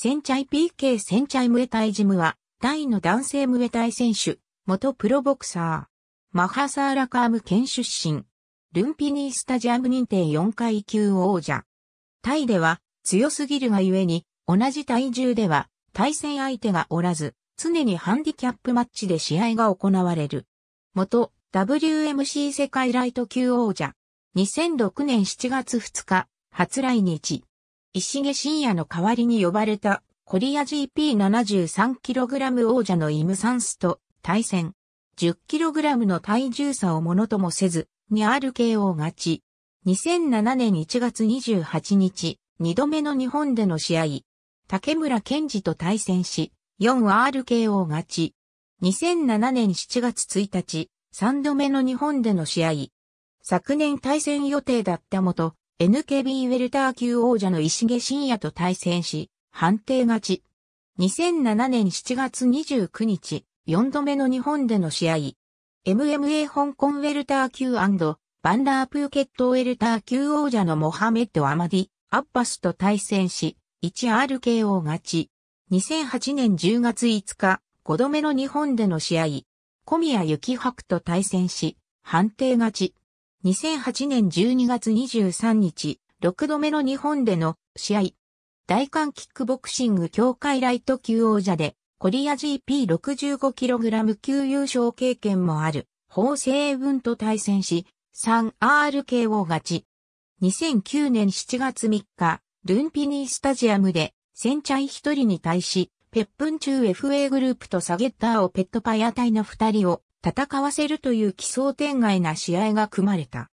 センチャイ PK センチャイムエタイジムは、タイの男性ムエタイ選手、元プロボクサー。マハサーラカーム県出身。ルンピニースタジアム認定4階級王者。タイでは強すぎるがゆえに、同じ体重では対戦相手がおらず、常にハンディキャップマッチで試合が行われる。元 WMC 世界ライト級王者。2006年7月2日、初来日。石毛深夜の代わりに呼ばれた、コリア GP73kg 王者のイムサンスと対戦。10kg の体重差をものともせず、に RKO 勝ち。2007年1月28日、2度目の日本での試合、竹村健二と対戦し、4RKO 勝ち。2007年7月1日、3度目の日本での試合。昨年対戦予定だった元、NKB ウェルター級王者の石毛真也と対戦し、判定勝ち。2007年7月29日、4度目の日本での試合。MMA 香港ウェルター級バンダープーケットウェルター級王者のモハメッド・アマディ・アッバスと対戦し、1RKO 勝ち。2008年10月5日、5度目の日本での試合。小宮幸白と対戦し、判定勝ち。2008年12月23日、6度目の日本での試合。大韓キックボクシング協会ライト級王者で、コリア GP65kg 級優勝経験もある、法政文と対戦し、3RK を勝ち。2009年7月3日、ルンピニースタジアムで、センチャイ一人に対し、ペップン中 FA グループとサゲッターをペットパイア隊の二人を戦わせるという奇想天外な試合が組まれた。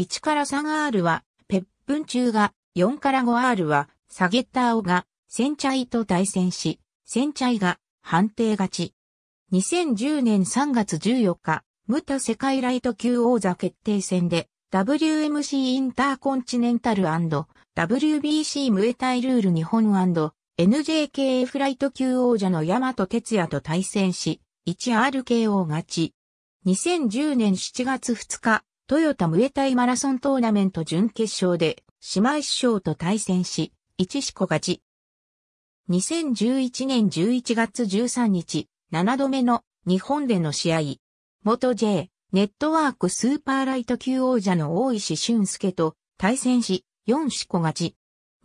1から 3R は、ペップン中が、4から 5R は、サゲッターオが、センチャイと対戦し、センチャイが、判定勝ち。2010年3月14日、ムタ世界ライト級王座決定戦で、WMC インターコンチネンタル &WBC ムエタイルール日本 &NJKF ライト級王者の大和哲也と対戦し、1RKO 勝ち。2010年7月2日、トヨタムエタイマラソントーナメント準決勝で、姉妹師匠と対戦し、一しこ勝ち。2011年11月13日、7度目の日本での試合。元 J、ネットワークスーパーライト級王者の大石俊介と対戦し、4しこ勝ち。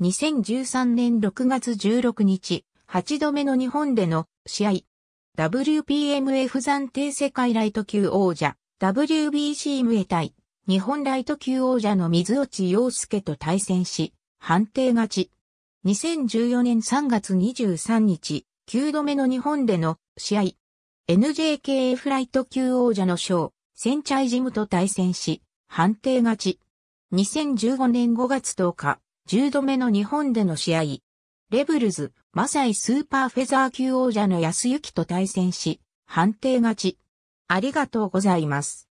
2013年6月16日、8度目の日本での試合。WPMF 暫定世界ライト級王者、WBC ムエタイ、日本ライト級王者の水落陽介と対戦し、判定勝ち。2014年3月23日、9度目の日本での試合、NJKF ライト級王者の賞、センチャイジムと対戦し、判定勝ち。2015年5月10日、10度目の日本での試合、レブルズ、マサイスーパーフェザー級王者の安幸と対戦し、判定勝ち。ありがとうございます。